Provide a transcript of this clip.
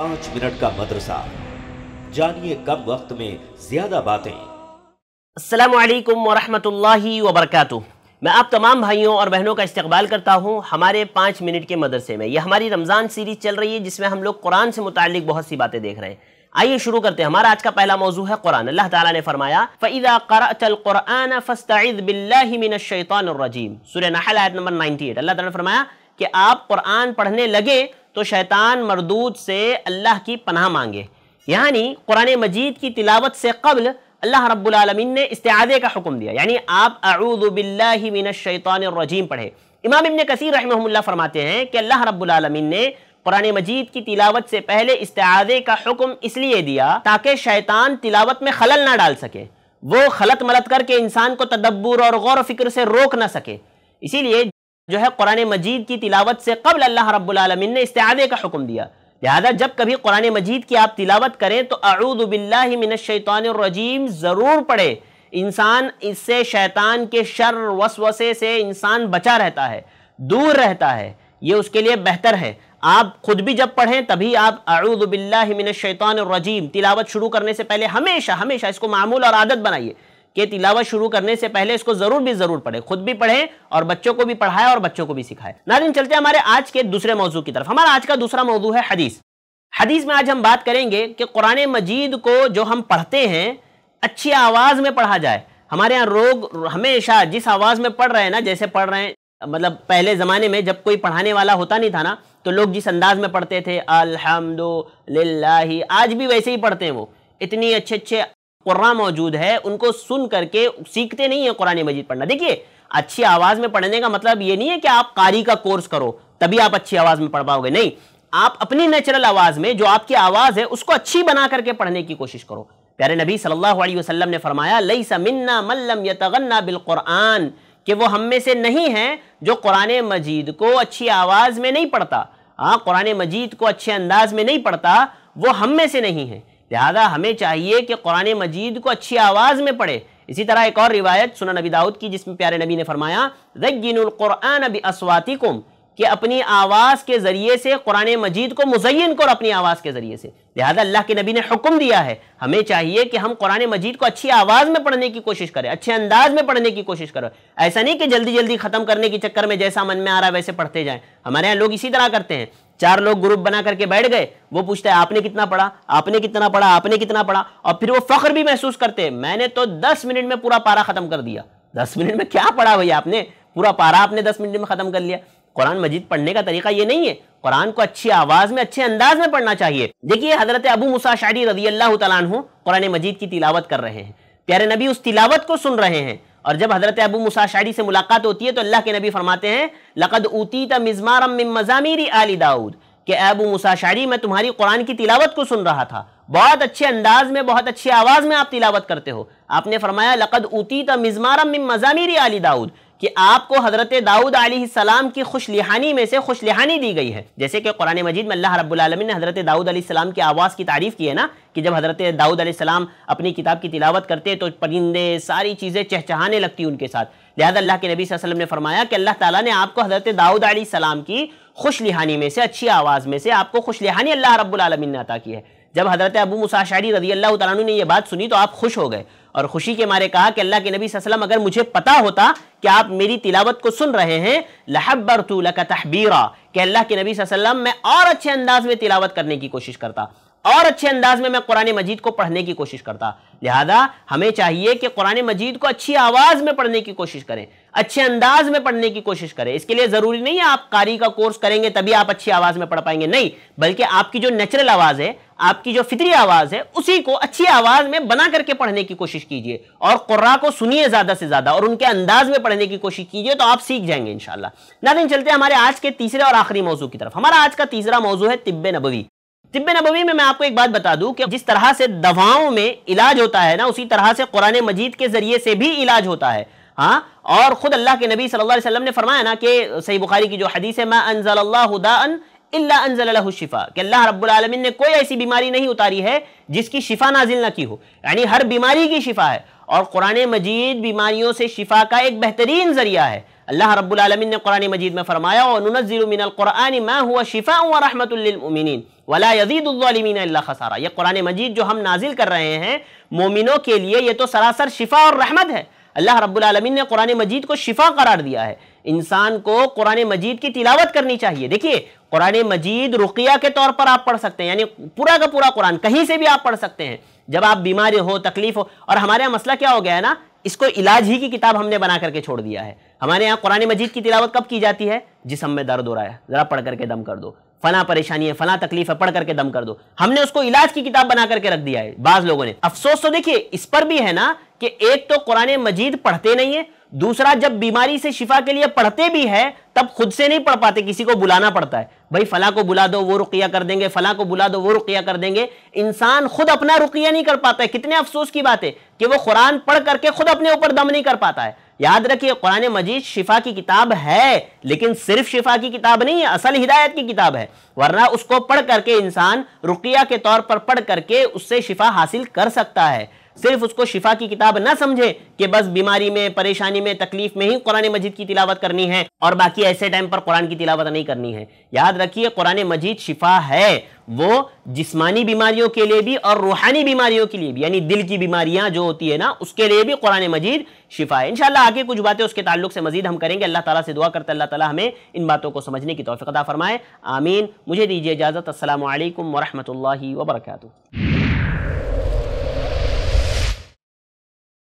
पांच मिनट का मदरसा जानिए कम वक्त में ज्यादा बातें असलकम वरहमतुल्लाहि वबरकत मैं आप तमाम भाइयों और बहनों का इस्तकबाल करता हूं हमारे पाँच मिनट के मदरसे में यह हमारी रमज़ान सीरीज़ चल रही है जिसमें हम लोग कुरान से मुतक बहुत सी बातें देख रहे हैं आइए शुरू करते हैं हमारा आज का पहला मौजू है कुरान अल्लाह ताला ने फरमाया फ़ैदा करातलकुरान फ़स्तिद बिल्लामिनशैतानरजीम सुर नहल आयत नंबर 98 अल्लाह ताला ने फरमाया कि आप कुरान पढ़ने लगे तो शैतान मरदूद से अल्लाह की पनाह मांगे यानी कुरान मजीद की तिलावत से कबल अल्लाह रब्लमिन ने इस्तादे का हुक्म दिया यानी आप अरुदबिल्लाशैतरजीम पढ़े इमाम इबन कसीर रहमल्ला फरमाते हैं कि अल्लाह रब्लमिन ने कुरान मजीद की तिलावत से पहले इस्तादे का हुक्म इसलिए दिया ताकि शैतान तिलावत में खलल ना डाल सके वो खलत मलत करके इंसान को तदब्बर और गौर फिक्र से रोक ना सके इसीलिए जो है कुरान मजीद की तिलावत से कबल अल्लाह रबालमिन ने इस्तादे का हुक्म दिया लिहाजा जब कभी कुरान मजीद की आप तिलावत करें तो अरूदबिल्लाशैतानरजीम ज़रूर पढ़े इंसान इससे शैतान के शर वसवसे से इंसान बचा रहता है दूर रहता है ये उसके लिए बेहतर है आप खुद भी जब पढ़ें तभी आप अरूदबिल्लाशैतानरजीम तिलावत शुरू करने से पहले हमेशा हमेशा इसको मामूल और आदत बनाइए कि तिलावत शुरू करने से पहले इसको जरूर भी जरूर पढ़े खुद भी पढ़े और बच्चों को भी पढ़ाए और बच्चों को भी सिखाए नाजिन चलते हैं हमारे आज के दूसरे मौजू की तरफ हमारा आज का दूसरा मौजू है हदीस हदीस में आज हम बात करेंगे कि कुरान मजीद को जो हम पढ़ते हैं अच्छी आवाज़ में पढ़ा जाए हमारे यहाँ रोग हमेशा जिस आवाज़ में पढ़ रहे हैं ना जैसे पढ़ रहे हैं मतलब पहले ज़माने में जब कोई पढ़ाने वाला होता नहीं था ना तो लोग जिस अंदाज में पढ़ते थे अलहमदो आज भी वैसे ही पढ़ते हैं वो इतनी अच्छे अच्छे कुर्रा मौजूद है उनको सुन करके सीखते नहीं है कुरान मजीद पढ़ना देखिए अच्छी आवाज़ में पढ़ने का मतलब ये नहीं है कि आप कारी का कोर्स करो तभी आप अच्छी आवाज़ में पढ़ पाओगे नहीं आप अपनी नेचुरल आवाज़ में जो आपकी आवाज़ है उसको अच्छी बना करके पढ़ने की कोशिश करो प्यारे नबी सल्लल्लाहु अलैहि वसल्लम ने फरमाया लई समिन्ना मल्लम यतगन्ना बिल कुरान कि वो हम में से नहीं है जो कुरान मजीद को अच्छी आवाज़ में नहीं पढ़ता हाँ कुरान मजीद को अच्छे अंदाज में नहीं पढ़ता वो हम में से नहीं है लिहाजा हमें चाहिए कि कुरान मजीद को अच्छी आवाज़ में पढ़े इसी तरह एक और रिवायत सुना नबी दाऊद की जिसमें प्यारे नबी ने फरमाया रगिनकुरान नबी असवातिकुम कि अपनी आवाज़ के ज़रिए से कुरान मजीद को मुजयन करो अपनी आवाज़ के ज़रिए से लिहाजा अल्लाह के नबी ने हुक्म दिया है हमें चाहिए कि हम कुरान मजीद को अच्छी आवाज़ में पढ़ने की कोशिश करें अच्छे अंदाज में पढ़ने की कोशिश करें ऐसा नहीं कि जल्दी जल्दी ख़त्म करने के चक्कर में जैसा मन में आ रहा है वैसे पढ़ते जाएँ हमारे यहाँ लोग इसी तरह करते हैं चार लोग ग्रुप बना करके बैठ गए वो पूछता है आपने कितना पढ़ा आपने कितना पढ़ा आपने कितना पढ़ा और फिर वो फख्र भी महसूस करते हैं मैंने तो दस मिनट में पूरा पारा खत्म कर दिया दस मिनट में क्या पढ़ा भैया आपने पूरा पारा आपने दस मिनट में ख़त्म कर लिया कुरान मजीद पढ़ने का तरीका ये नहीं है कुरान को अच्छी आवाज़ में अच्छे अंदाज में पढ़ना चाहिए देखिए हज़रत अबू मुसा शारी रजी अल्लाह तुरान कुरान मजीद की तिलावत कर रहे हैं प्यारे नबी उस तिलावत को सुन रहे हैं और जब हजरत अबू मुसाशारी से मुलाकात होती है तो अल्लाह के नबी फरमाते हैं लकद उती तमजमारम मजामीरी आली दाऊद के अबू मुसाशारी मैं तुम्हारी कुरान की तिलावत को सुन रहा था बहुत अच्छे अंदाज में बहुत अच्छी आवाज़ में आप तिलावत करते हो आपने फरमाया लकद उती तमजमारम मजामीरी आली दाऊद कि आपको हज़रत दाऊद सलाम की लिहानी में से खुशलिहानी दी गई है जैसे कि कुरान मजीद में अल्लाह रब्लम ने हज़रत दाऊद सलाम की आवाज़ की तारीफ़ की है ना कि जब हज़रत दाऊद सलाम अपनी किताब की तिलावत करते तो परिंदे सारी चीज़ें चहचहाने लगती उनके साथ लिहाजा अल्लाह के नबी वसल्लम ने फरमाया कि अल्लाह ताला ने आपको हज़रत दाऊद सलाम की लिहानी में से अच्छी आवाज़ में से आपको खुशलिहानी अल्लाह रब्लमिन ने अता की है जब हज़रत अबू मुसाशारी रजी अल्लाह तु ने यह बात सुनी तो आप खुश हो गए और खुशी के मारे कहा कि अल्लाह के नबी वसल्लम अगर मुझे पता होता कि आप मेरी तिलावत को सुन रहे हैं लहबर तू लका तहबीरा कि अल्लाह के नबी वसल्लम मैं और अच्छे अंदाज में तिलावत करने की कोशिश करता और अच्छे अंदाज में मैं कुरान मजीद को पढ़ने की कोशिश करता लिहाजा हमें चाहिए कि कुरान मजीद को अच्छी आवाज़ में पढ़ने की कोशिश करें अच्छे अंदाज में पढ़ने की कोशिश करें इसके लिए ज़रूरी नहीं है आप कारी का कोर्स करेंगे तभी आप अच्छी आवाज़ में पढ़ पाएंगे नहीं बल्कि आपकी जो नेचुरल आवाज़ है आपकी जो फितरी आवाज़ है उसी को अच्छी आवाज़ में बना करके पढ़ने की कोशिश कीजिए और कुर्रा को सुनिए ज़्यादा से ज़्यादा और उनके अंदाज में पढ़ने की कोशिश कीजिए तो आप सीख जाएंगे इन शाला नादिन चलते हमारे आज के तीसरे और आखिरी मौजू की तरफ हमारा आज का तीसरा मौजू है तिब्बे नबवी तिब नबवी में मैं आपको एक बात बता दूं कि जिस तरह से दवाओं में इलाज होता है ना उसी तरह से कुरान मजीद के जरिए से भी इलाज होता है हाँ और ख़ुद अल्लाह के नबी सल्लल्लाहु अलैहि वसल्लम ने फरमाया ना कि सही बुखारी की जो हदीस है मैं अनजल्लादान इल्ला शिफा कि अल्लाह रब्बुल आलमीन ने कोई ऐसी बीमारी नहीं उतारी है जिसकी शिफा नाजिल ना की हो यानी हर बीमारी की शिफा है और कुरान मजीद बीमारियों से शिफा का एक बेहतरीन जरिया है अल्लाह रब्बुल आलमीन ने कुरान मजीद में फरमाया और हुआ शिफा हुआ वला यजीदालमीन खसारा ये कुरान मजीद जो हम नाजिल कर रहे हैं मोमिनों के लिए ये तो सरासर शिफा और रहमत है अल्लाह रब्बुलमीन ने कुरान मजीद को शिफा करार दिया है इंसान को कुरान मजीद की तिलावत करनी चाहिए देखिए कुरान मजीद रुकिया के तौर पर आप पढ़ सकते हैं यानी पूरा का पूरा कुरान कहीं से भी आप पढ़ सकते हैं जब आप बीमारी हो तकलीफ हो और हमारे यहाँ मसला क्या हो गया है ना इसको इलाज ही की किताब हमने बना करके छोड़ दिया है हमारे यहाँ कुरान मजीद की तिलावत कब की जाती है जिसम में दर्द हो रहा है ज़रा पढ़ करके दम कर दो फला परेशानी है फला तकलीफ है पढ़ करके दम कर दो हमने उसको इलाज की किताब बना करके रख दिया है बाज लोगों ने अफसोस तो देखिए इस पर भी है ना कि एक तो कुरान मजीद पढ़ते नहीं है दूसरा जब बीमारी से शिफा के लिए पढ़ते भी है तब खुद से नहीं पढ़ पाते किसी को बुलाना पड़ता है भाई फला को बुला दो वो रुकिया कर देंगे फला को बुला दो वो रुकिया कर देंगे इंसान खुद अपना रुकिया नहीं कर पाता है कितने अफसोस की बात है कि वो कुरान पढ़ करके खुद अपने ऊपर दम नहीं कर पाता है याद रखिए कुरान मजीद शिफा की किताब है लेकिन सिर्फ शिफा की किताब नहीं है असल हिदायत की किताब है वरना उसको पढ़ करके इंसान रुकिया के तौर पर पढ़ करके उससे शिफा हासिल कर सकता है सिर्फ उसको शिफा की किताब ना समझे कि बस बीमारी में परेशानी में तकलीफ में ही कुरान मजीद की तिलावत करनी है और बाकी ऐसे टाइम पर कुरान की तिलावत नहीं करनी है याद रखिए कुरान मजीद शिफा है वो जिस्मानी बीमारियों के लिए भी और रूहानी बीमारियों के लिए भी यानी दिल की बीमारियां जो होती है ना उसके लिए भी कुरान मजीद शिफा है इंशाल्लाह आगे कुछ बातें उसके ताल्लुक से मजीद हम करेंगे अल्लाह ताला से दुआ करते अल्लाह ताला हमें इन बातों को समझने की तोफ़ी अदा फरमाए आमीन मुझे दीजिए इजाज़त असल वरहमल वर्का